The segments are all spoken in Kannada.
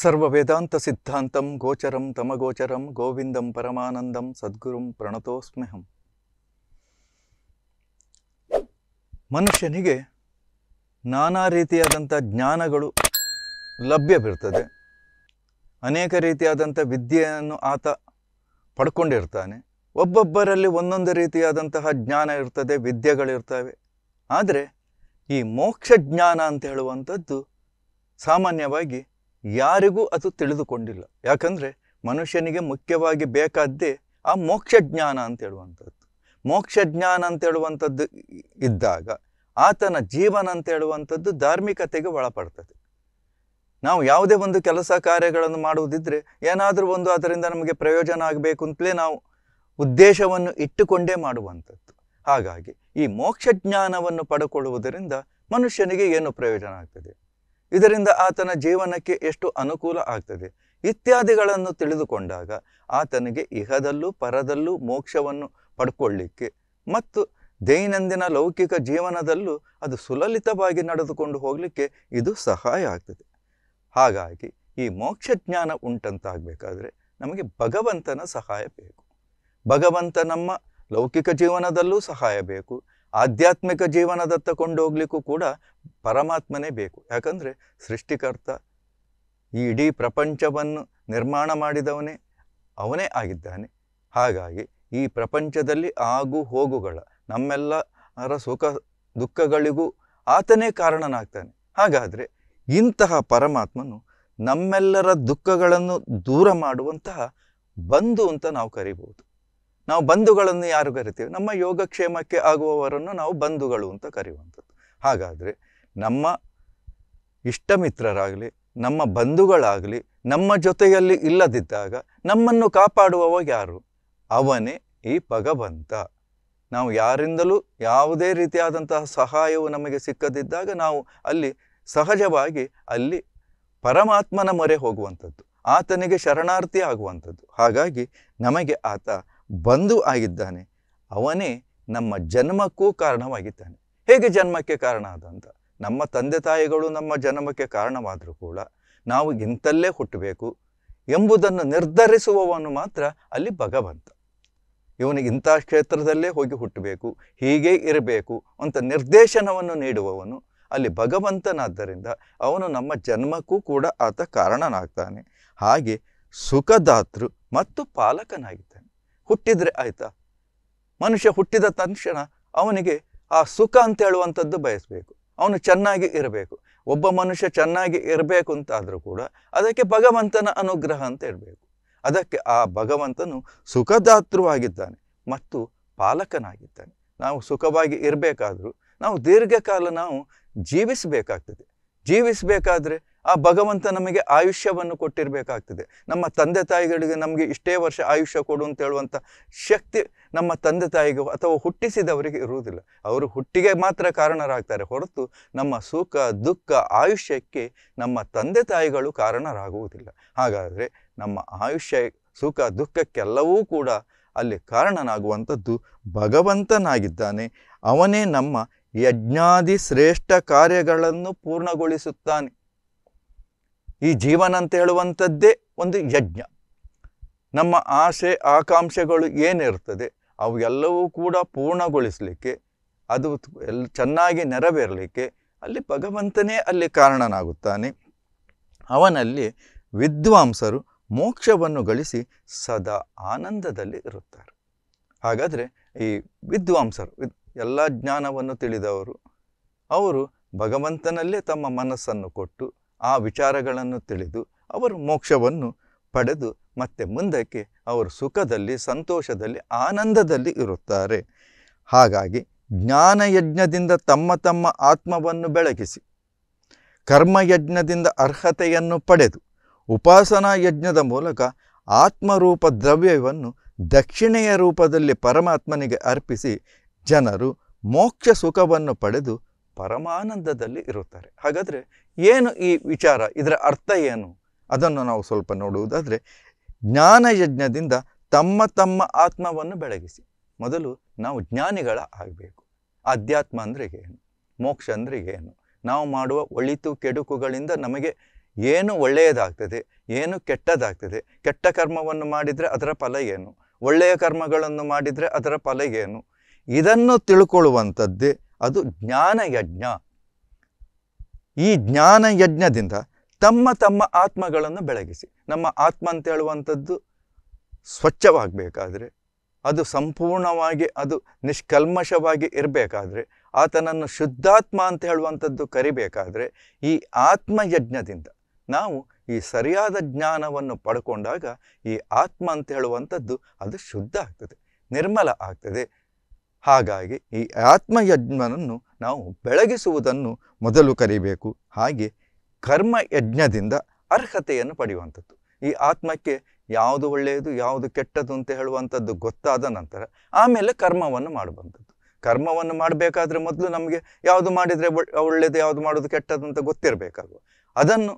ಸರ್ವವೇದಾಂತ ಸಿದ್ಧಾಂತಂ ಗೋಚರಂ ತಮಗೋಚರಂ ಗೋವಿಂದಂ ಪರಮಾನಂದಂ ಸದ್ಗುರುಂ ಪ್ರಣತೋಸ್ಮೇಹಂ ಮನುಷ್ಯನಿಗೆ ನಾನಾ ರೀತಿಯಾದಂಥ ಜ್ಞಾನಗಳು ಲಭ್ಯವಿರ್ತದೆ ಅನೇಕ ರೀತಿಯಾದಂಥ ವಿದ್ಯೆಯನ್ನು ಆತ ಪಡ್ಕೊಂಡಿರ್ತಾನೆ ಒಬ್ಬೊಬ್ಬರಲ್ಲಿ ಒಂದೊಂದು ರೀತಿಯಾದಂತಹ ಜ್ಞಾನ ಇರ್ತದೆ ವಿದ್ಯೆಗಳಿರ್ತವೆ ಆದರೆ ಈ ಮೋಕ್ಷ ಜ್ಞಾನ ಅಂತ ಹೇಳುವಂಥದ್ದು ಸಾಮಾನ್ಯವಾಗಿ ಯಾರಿಗೂ ಅದು ತಿಳಿದುಕೊಂಡಿಲ್ಲ ಯಾಕಂದರೆ ಮನುಷ್ಯನಿಗೆ ಮುಖ್ಯವಾಗಿ ಬೇಕಾದ್ದೇ ಆ ಮೋಕ್ಷ ಜ್ಞಾನ ಅಂತ ಹೇಳುವಂಥದ್ದು ಮೋಕ್ಷ ಜ್ಞಾನ ಅಂತ ಹೇಳುವಂಥದ್ದು ಇದ್ದಾಗ ಆತನ ಜೀವನ ಅಂತ ಹೇಳುವಂಥದ್ದು ಧಾರ್ಮಿಕತೆಗೆ ಒಳಪಡ್ತದೆ ನಾವು ಯಾವುದೇ ಒಂದು ಕೆಲಸ ಕಾರ್ಯಗಳನ್ನು ಮಾಡುವುದಿದ್ದರೆ ಏನಾದರೂ ಒಂದು ಅದರಿಂದ ನಮಗೆ ಪ್ರಯೋಜನ ಆಗಬೇಕು ಅಂತಲೇ ನಾವು ಉದ್ದೇಶವನ್ನು ಇಟ್ಟುಕೊಂಡೇ ಮಾಡುವಂಥದ್ದು ಹಾಗಾಗಿ ಈ ಮೋಕ್ಷ ಜ್ಞಾನವನ್ನು ಪಡ್ಕೊಳ್ಳುವುದರಿಂದ ಮನುಷ್ಯನಿಗೆ ಏನು ಪ್ರಯೋಜನ ಆಗ್ತದೆ ಇದರಿಂದ ಆತನ ಜೀವನಕ್ಕೆ ಎಷ್ಟು ಅನುಕೂಲ ಆಗ್ತದೆ ಇತ್ಯಾದಿಗಳನ್ನು ತಿಳಿದುಕೊಂಡಾಗ ಆತನಿಗೆ ಇಹದಲ್ಲೂ ಪರದಲ್ಲೂ ಮೋಕ್ಷವನ್ನು ಪಡ್ಕೊಳ್ಳಿಕ್ಕೆ ಮತ್ತು ದೈನಂದಿನ ಲೌಕಿಕ ಜೀವನದಲ್ಲೂ ಅದು ಸುಲಲಿತವಾಗಿ ನಡೆದುಕೊಂಡು ಹೋಗಲಿಕ್ಕೆ ಇದು ಸಹಾಯ ಆಗ್ತದೆ ಹಾಗಾಗಿ ಈ ಮೋಕ್ಷ ಜ್ಞಾನ ಉಂಟಂತಾಗಬೇಕಾದ್ರೆ ನಮಗೆ ಭಗವಂತನ ಸಹಾಯ ಬೇಕು ಭಗವಂತ ನಮ್ಮ ಲೌಕಿಕ ಜೀವನದಲ್ಲೂ ಸಹಾಯ ಬೇಕು ಆಧ್ಯಾತ್ಮಿಕ ಜೀವನದತ್ತ ಕೊಂಡೋಗ್ಲಿಕ್ಕೂ ಕೂಡ ಪರಮಾತ್ಮನೇ ಬೇಕು ಯಾಕಂದರೆ ಸೃಷ್ಟಿಕರ್ತ ಈ ಇಡೀ ಪ್ರಪಂಚವನ್ನು ನಿರ್ಮಾಣ ಮಾಡಿದವನೇ ಅವನೇ ಆಗಿದ್ದಾನೆ ಹಾಗಾಗಿ ಈ ಪ್ರಪಂಚದಲ್ಲಿ ಆಗು ಹೋಗುಗಳ ನಮ್ಮೆಲ್ಲರ ಸುಖ ದುಃಖಗಳಿಗೂ ಆತನೇ ಕಾರಣನಾಗ್ತಾನೆ ಹಾಗಾದರೆ ಇಂತಹ ಪರಮಾತ್ಮನು ನಮ್ಮೆಲ್ಲರ ದುಃಖಗಳನ್ನು ದೂರ ಮಾಡುವಂತಹ ಬಂಧು ಅಂತ ನಾವು ಕರಿಬೋದು ನಾವು ಬಂಧುಗಳನ್ನು ಯಾರು ಕರಿತೀವಿ ನಮ್ಮ ಯೋಗಕ್ಷೇಮಕ್ಕೆ ಆಗುವವರನ್ನು ನಾವು ಬಂಧುಗಳು ಅಂತ ಕರೆಯುವಂಥದ್ದು ಹಾಗಾದರೆ ನಮ್ಮ ಇಷ್ಟಮಿತ್ರರಾಗಲಿ ನಮ್ಮ ಬಂಧುಗಳಾಗಲಿ ನಮ್ಮ ಜೊತೆಯಲ್ಲಿ ಇಲ್ಲದಿದ್ದಾಗ ನಮ್ಮನ್ನು ಕಾಪಾಡುವವ ಯಾರು ಅವನೇ ಈ ಭಗವಂತ ನಾವು ಯಾರಿಂದಲೂ ಯಾವುದೇ ರೀತಿಯಾದಂತಹ ಸಹಾಯವು ನಮಗೆ ಸಿಕ್ಕದಿದ್ದಾಗ ನಾವು ಅಲ್ಲಿ ಸಹಜವಾಗಿ ಅಲ್ಲಿ ಪರಮಾತ್ಮನ ಮೊರೆ ಹೋಗುವಂಥದ್ದು ಆತನಿಗೆ ಶರಣಾರ್ಥಿ ಆಗುವಂಥದ್ದು ಹಾಗಾಗಿ ನಮಗೆ ಆತ ಬಂಧು ಆಗಿದ್ದಾನೆ ಅವನೇ ನಮ್ಮ ಜನ್ಮಕ್ಕೂ ಕಾರಣವಾಗಿದ್ದಾನೆ ಹೇಗೆ ಜನ್ಮಕ್ಕೆ ಕಾರಣ ಆದಂತ ನಮ್ಮ ತಂದೆ ತಾಯಿಗಳು ನಮ್ಮ ಜನ್ಮಕ್ಕೆ ಕಾರಣವಾದರೂ ಕೂಡ ನಾವು ಇಂತಲ್ಲೇ ಹುಟ್ಟಬೇಕು ಎಂಬುದನ್ನು ನಿರ್ಧರಿಸುವವನು ಮಾತ್ರ ಅಲ್ಲಿ ಭಗವಂತ ಇವನು ಇಂಥ ಕ್ಷೇತ್ರದಲ್ಲೇ ಹೋಗಿ ಹುಟ್ಟಬೇಕು ಹೀಗೆ ಇರಬೇಕು ಅಂತ ನಿರ್ದೇಶನವನ್ನು ನೀಡುವವನು ಅಲ್ಲಿ ಭಗವಂತನಾದ್ದರಿಂದ ಅವನು ನಮ್ಮ ಜನ್ಮಕ್ಕೂ ಕೂಡ ಆತ ಕಾರಣನಾಗ್ತಾನೆ ಹಾಗೆ ಸುಖದಾತೃ ಮತ್ತು ಪಾಲಕನಾಗಿದ್ದಾನೆ ಹುಟ್ಟಿದರೆ ಆಯ್ತಾ ಮನುಷ್ಯ ಹುಟ್ಟಿದ ತಕ್ಷಣ ಅವನಿಗೆ ಆ ಸುಖ ಅಂತ ಹೇಳುವಂಥದ್ದು ಬಯಸಬೇಕು ಅವನು ಚೆನ್ನಾಗಿ ಇರಬೇಕು ಒಬ್ಬ ಮನುಷ್ಯ ಚೆನ್ನಾಗಿ ಇರಬೇಕು ಅಂತಾದರೂ ಕೂಡ ಅದಕ್ಕೆ ಭಗವಂತನ ಅನುಗ್ರಹ ಅಂತ ಹೇಳಬೇಕು ಅದಕ್ಕೆ ಆ ಭಗವಂತನು ಸುಖದಾತೃವಾಗಿದ್ದಾನೆ ಮತ್ತು ಪಾಲಕನಾಗಿದ್ದಾನೆ ನಾವು ಸುಖವಾಗಿ ಇರಬೇಕಾದರೂ ನಾವು ದೀರ್ಘಕಾಲ ನಾವು ಜೀವಿಸಬೇಕಾಗ್ತದೆ ಜೀವಿಸಬೇಕಾದ್ರೆ ಆ ಭಗವಂತ ನಮಗೆ ಆಯುಷ್ಯವನ್ನು ಕೊಟ್ಟಿರಬೇಕಾಗ್ತದೆ ನಮ್ಮ ತಂದೆ ತಾಯಿಗಳಿಗೆ ನಮಗೆ ಇಷ್ಟೇ ವರ್ಷ ಆಯುಷ್ಯ ಕೊಡು ಅಂತ ಹೇಳುವಂಥ ಶಕ್ತಿ ನಮ್ಮ ತಂದೆ ತಾಯಿಗೆ ಅಥವಾ ಹುಟ್ಟಿಸಿದವರಿಗೆ ಇರುವುದಿಲ್ಲ ಅವರು ಹುಟ್ಟಿಗೆ ಮಾತ್ರ ಕಾರಣರಾಗ್ತಾರೆ ಹೊರತು ನಮ್ಮ ಸುಖ ದುಃಖ ಆಯುಷ್ಯಕ್ಕೆ ನಮ್ಮ ತಂದೆ ತಾಯಿಗಳು ಕಾರಣರಾಗುವುದಿಲ್ಲ ಹಾಗಾದರೆ ನಮ್ಮ ಆಯುಷ್ಯ ಸುಖ ದುಃಖಕ್ಕೆಲ್ಲವೂ ಕೂಡ ಅಲ್ಲಿ ಕಾರಣನಾಗುವಂಥದ್ದು ಭಗವಂತನಾಗಿದ್ದಾನೆ ಅವನೇ ನಮ್ಮ ಯಜ್ಞಾದಿ ಶ್ರೇಷ್ಠ ಕಾರ್ಯಗಳನ್ನು ಪೂರ್ಣಗೊಳಿಸುತ್ತಾನೆ ಈ ಜೀವನ ಅಂತ ಹೇಳುವಂಥದ್ದೇ ಒಂದು ಯಜ್ಞ ನಮ್ಮ ಆಸೆ ಆಕಾಂಕ್ಷೆಗಳು ಏನಿರ್ತದೆ ಅವು ಎಲ್ಲವೂ ಕೂಡ ಪೂರ್ಣಗೊಳಿಸಲಿಕ್ಕೆ ಅದು ಎಲ್ ಚೆನ್ನಾಗಿ ನೆರವೇರಲಿಕ್ಕೆ ಅಲ್ಲಿ ಭಗವಂತನೇ ಅಲ್ಲಿ ಕಾರಣನಾಗುತ್ತಾನೆ ಅವನಲ್ಲಿ ವಿದ್ವಾಂಸರು ಮೋಕ್ಷವನ್ನು ಗಳಿಸಿ ಸದಾ ಆನಂದದಲ್ಲಿ ಇರುತ್ತಾರೆ ಹಾಗಾದರೆ ಈ ವಿದ್ವಾಂಸರು ಎಲ್ಲ ಜ್ಞಾನವನ್ನು ತಿಳಿದವರು ಅವರು ಭಗವಂತನಲ್ಲೇ ತಮ್ಮ ಮನಸ್ಸನ್ನು ಕೊಟ್ಟು ಆ ವಿಚಾರಗಳನ್ನು ತಿಳಿದು ಅವರು ಮೋಕ್ಷವನ್ನು ಪಡೆದು ಮತ್ತೆ ಮುಂದಕ್ಕೆ ಅವರು ಸುಖದಲ್ಲಿ ಸಂತೋಷದಲ್ಲಿ ಆನಂದದಲ್ಲಿ ಇರುತ್ತಾರೆ ಹಾಗಾಗಿ ಜ್ಞಾನಯಜ್ಞದಿಂದ ತಮ್ಮ ತಮ್ಮ ಆತ್ಮವನ್ನು ಬೆಳಗಿಸಿ ಕರ್ಮಯಜ್ಞದಿಂದ ಅರ್ಹತೆಯನ್ನು ಪಡೆದು ಉಪಾಸನಾ ಯಜ್ಞದ ಮೂಲಕ ಆತ್ಮರೂಪ ದ್ರವ್ಯವನ್ನು ದಕ್ಷಿಣೆಯ ರೂಪದಲ್ಲಿ ಪರಮಾತ್ಮನಿಗೆ ಅರ್ಪಿಸಿ ಜನರು ಮೋಕ್ಷ ಸುಖವನ್ನು ಪಡೆದು ಪರಮಾನಂದದಲ್ಲಿ ಇರುತ್ತಾರೆ ಹಾಗಾದರೆ ಏನು ಈ ವಿಚಾರ ಇದರ ಅರ್ಥ ಏನು ಅದನ್ನು ನಾವು ಸ್ವಲ್ಪ ನೋಡುವುದಾದರೆ ಜ್ಞಾನಯಜ್ಞದಿಂದ ತಮ್ಮ ತಮ್ಮ ಆತ್ಮವನ್ನು ಬೆಳಗಿಸಿ ಮೊದಲು ನಾವು ಜ್ಞಾನಿಗಳ ಆಗಬೇಕು ಆಧ್ಯಾತ್ಮ ಅಂದರೆ ಏನು ಮೋಕ್ಷ ಅಂದರೆ ಏನು ನಾವು ಮಾಡುವ ಒಳಿತು ಕೆಡುಕುಗಳಿಂದ ನಮಗೆ ಏನು ಒಳ್ಳೆಯದಾಗ್ತದೆ ಏನು ಕೆಟ್ಟದಾಗ್ತದೆ ಕೆಟ್ಟ ಕರ್ಮವನ್ನು ಮಾಡಿದರೆ ಅದರ ಫಲ ಏನು ಒಳ್ಳೆಯ ಕರ್ಮಗಳನ್ನು ಮಾಡಿದರೆ ಅದರ ಫಲ ಏನು ಇದನ್ನು ತಿಳ್ಕೊಳ್ಳುವಂಥದ್ದೇ ಅದು ಜ್ಞಾನಯಜ್ಞ ಈ ಜ್ಞಾನಯಜ್ಞದಿಂದ ತಮ್ಮ ತಮ್ಮ ಆತ್ಮಗಳನ್ನು ಬೆಳಗಿಸಿ ನಮ್ಮ ಆತ್ಮ ಅಂತ ಹೇಳುವಂಥದ್ದು ಸ್ವಚ್ಛವಾಗಬೇಕಾದ್ರೆ ಅದು ಸಂಪೂರ್ಣವಾಗಿ ಅದು ನಿಷ್ಕಲ್ಮಶವಾಗಿ ಇರಬೇಕಾದ್ರೆ ಆತನನ್ನು ಶುದ್ಧಾತ್ಮ ಅಂತ ಹೇಳುವಂಥದ್ದು ಕರಿಬೇಕಾದ್ರೆ ಈ ಆತ್ಮಯಜ್ಞದಿಂದ ನಾವು ಈ ಸರಿಯಾದ ಜ್ಞಾನವನ್ನು ಪಡ್ಕೊಂಡಾಗ ಈ ಆತ್ಮ ಅಂತ ಹೇಳುವಂಥದ್ದು ಅದು ಶುದ್ಧ ಆಗ್ತದೆ ನಿರ್ಮಲ ಆಗ್ತದೆ ಹಾಗಾಗಿ ಈ ಆತ್ಮಯಜ್ಞನನ್ನು ನಾವು ಬೆಳಗಿಸುವುದನ್ನು ಮೊದಲು ಕರಿಬೇಕು ಹಾಗೆ ಕರ್ಮಯಜ್ಞದಿಂದ ಅರ್ಹತೆಯನ್ನು ಪಡೆಯುವಂಥದ್ದು ಈ ಆತ್ಮಕ್ಕೆ ಯಾವುದು ಒಳ್ಳೆಯದು ಯಾವುದು ಕೆಟ್ಟದ್ದು ಅಂತ ಹೇಳುವಂಥದ್ದು ಗೊತ್ತಾದ ನಂತರ ಆಮೇಲೆ ಕರ್ಮವನ್ನು ಮಾಡುವಂಥದ್ದು ಕರ್ಮವನ್ನು ಮಾಡಬೇಕಾದ್ರೆ ಮೊದಲು ನಮಗೆ ಯಾವುದು ಮಾಡಿದರೆ ಒಳ್ಳೆಯದು ಯಾವುದು ಮಾಡೋದು ಕೆಟ್ಟದ್ದು ಅಂತ ಗೊತ್ತಿರಬೇಕಾಗುವ ಅದನ್ನು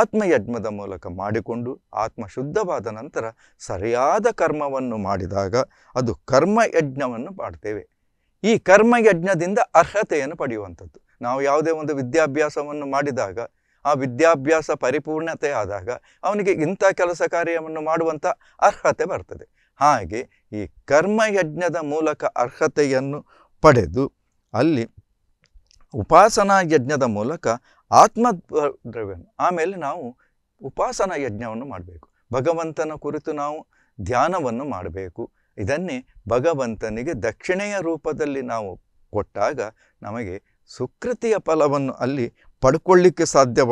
ಆತ್ಮಯಜ್ಞದ ಮೂಲಕ ಮಾಡಿಕೊಂಡು ಆತ್ಮ ಶುದ್ಧವಾದ ನಂತರ ಸರಿಯಾದ ಕರ್ಮವನ್ನು ಮಾಡಿದಾಗ ಅದು ಕರ್ಮಯಜ್ಞವನ್ನು ಮಾಡ್ತೇವೆ ಈ ಕರ್ಮಯಜ್ಞದಿಂದ ಅರ್ಹತೆಯನ್ನು ಪಡೆಯುವಂಥದ್ದು ನಾವು ಯಾವುದೇ ಒಂದು ವಿದ್ಯಾಭ್ಯಾಸವನ್ನು ಮಾಡಿದಾಗ ಆ ವಿದ್ಯಾಭ್ಯಾಸ ಪರಿಪೂರ್ಣತೆ ಆದಾಗ ಅವನಿಗೆ ಇಂಥ ಕೆಲಸ ಕಾರ್ಯವನ್ನು ಮಾಡುವಂಥ ಅರ್ಹತೆ ಬರ್ತದೆ ಹಾಗೆ ಈ ಕರ್ಮಯಜ್ಞದ ಮೂಲಕ ಅರ್ಹತೆಯನ್ನು ಪಡೆದು ಅಲ್ಲಿ ಉಪಾಸನಾ ಯಜ್ಞದ ಮೂಲಕ ಆತ್ಮ ದ್ರವ್ಯ ಆಮೇಲೆ ನಾವು ಉಪಾಸನಾ ಯಜ್ಞವನ್ನು ಮಾಡಬೇಕು ಭಗವಂತನ ಕುರಿತು ನಾವು ಧ್ಯಾನವನ್ನು ಮಾಡಬೇಕು ಇದನ್ನೇ ಭಗವಂತನಿಗೆ ದಕ್ಷಿಣೆಯ ರೂಪದಲ್ಲಿ ನಾವು ಕೊಟ್ಟಾಗ ನಮಗೆ ಸುಕೃತಿಯ ಫಲವನ್ನು ಅಲ್ಲಿ ಪಡ್ಕೊಳ್ಳಿಕ್ಕೆ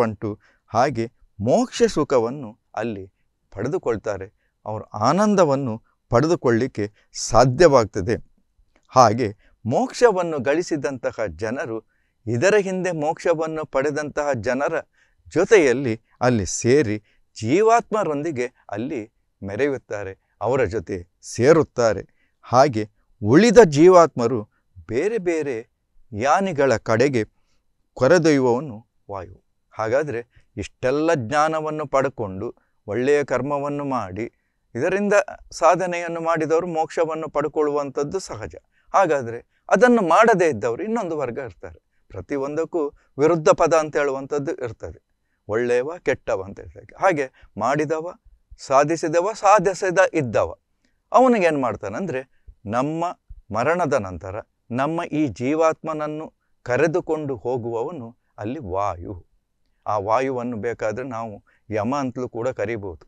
ಉಂಟು ಹಾಗೆ ಮೋಕ್ಷ ಸುಖವನ್ನು ಅಲ್ಲಿ ಪಡೆದುಕೊಳ್ತಾರೆ ಅವರ ಆನಂದವನ್ನು ಪಡೆದುಕೊಳ್ಳಿಕ್ಕೆ ಸಾಧ್ಯವಾಗ್ತದೆ ಹಾಗೆ ಮೋಕ್ಷವನ್ನು ಗಳಿಸಿದಂತಹ ಜನರು ಇದರ ಹಿಂದೆ ಮೋಕ್ಷವನ್ನು ಪಡೆದಂತಹ ಜನರ ಜೊತೆಯಲ್ಲಿ ಅಲ್ಲಿ ಸೇರಿ ಜೀವಾತ್ಮರೊಂದಿಗೆ ಅಲ್ಲಿ ಮೆರೆಯುತ್ತಾರೆ ಅವರ ಜೊತೆ ಸೇರುತ್ತಾರೆ ಹಾಗೆ ಉಳಿದ ಜೀವಾತ್ಮರು ಬೇರೆ ಬೇರೆ ಯಾನಿಗಳ ಕಡೆಗೆ ಕೊರೆದೊಯ್ಯುವವನು ವಾಯು ಹಾಗಾದರೆ ಇಷ್ಟೆಲ್ಲ ಜ್ಞಾನವನ್ನು ಪಡ್ಕೊಂಡು ಒಳ್ಳೆಯ ಕರ್ಮವನ್ನು ಮಾಡಿ ಇದರಿಂದ ಸಾಧನೆಯನ್ನು ಮಾಡಿದವರು ಮೋಕ್ಷವನ್ನು ಪಡ್ಕೊಳ್ಳುವಂಥದ್ದು ಸಹಜ ಹಾಗಾದರೆ ಅದನ್ನು ಮಾಡದೇ ಇದ್ದವರು ಇನ್ನೊಂದು ವರ್ಗ ಇರ್ತಾರೆ ಪ್ರತಿಯೊಂದಕ್ಕೂ ವಿರುದ್ಧ ಪದ ಅಂತ ಹೇಳುವಂಥದ್ದು ಇರ್ತದೆ ಒಳ್ಳೆಯವ ಕೆಟ್ಟವ ಅಂತ ಹೇಳ್ತಾರೆ ಹಾಗೆ ಮಾಡಿದವ ಸಾಧಿಸಿದವ ಸಾಧಿಸದ ಇದ್ದವ ಅವನಿಗೇನು ಮಾಡ್ತಾನಂದರೆ ನಮ್ಮ ಮರಣದ ನಂತರ ನಮ್ಮ ಈ ಜೀವಾತ್ಮನನ್ನು ಕರೆದುಕೊಂಡು ಹೋಗುವವನು ಅಲ್ಲಿ ವಾಯು ಆ ವಾಯುವನ್ನು ಬೇಕಾದರೆ ನಾವು ಯಮ ಅಂತಲೂ ಕೂಡ ಕರಿಬೋದು